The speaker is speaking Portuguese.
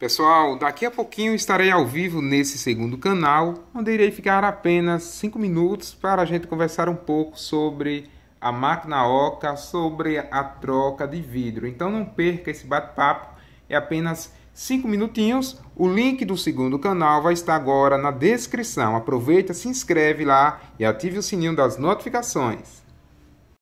Pessoal, daqui a pouquinho estarei ao vivo nesse segundo canal, onde irei ficar apenas 5 minutos para a gente conversar um pouco sobre a máquina Oca, sobre a troca de vidro. Então não perca esse bate-papo, é apenas 5 minutinhos. O link do segundo canal vai estar agora na descrição. Aproveita, se inscreve lá e ative o sininho das notificações.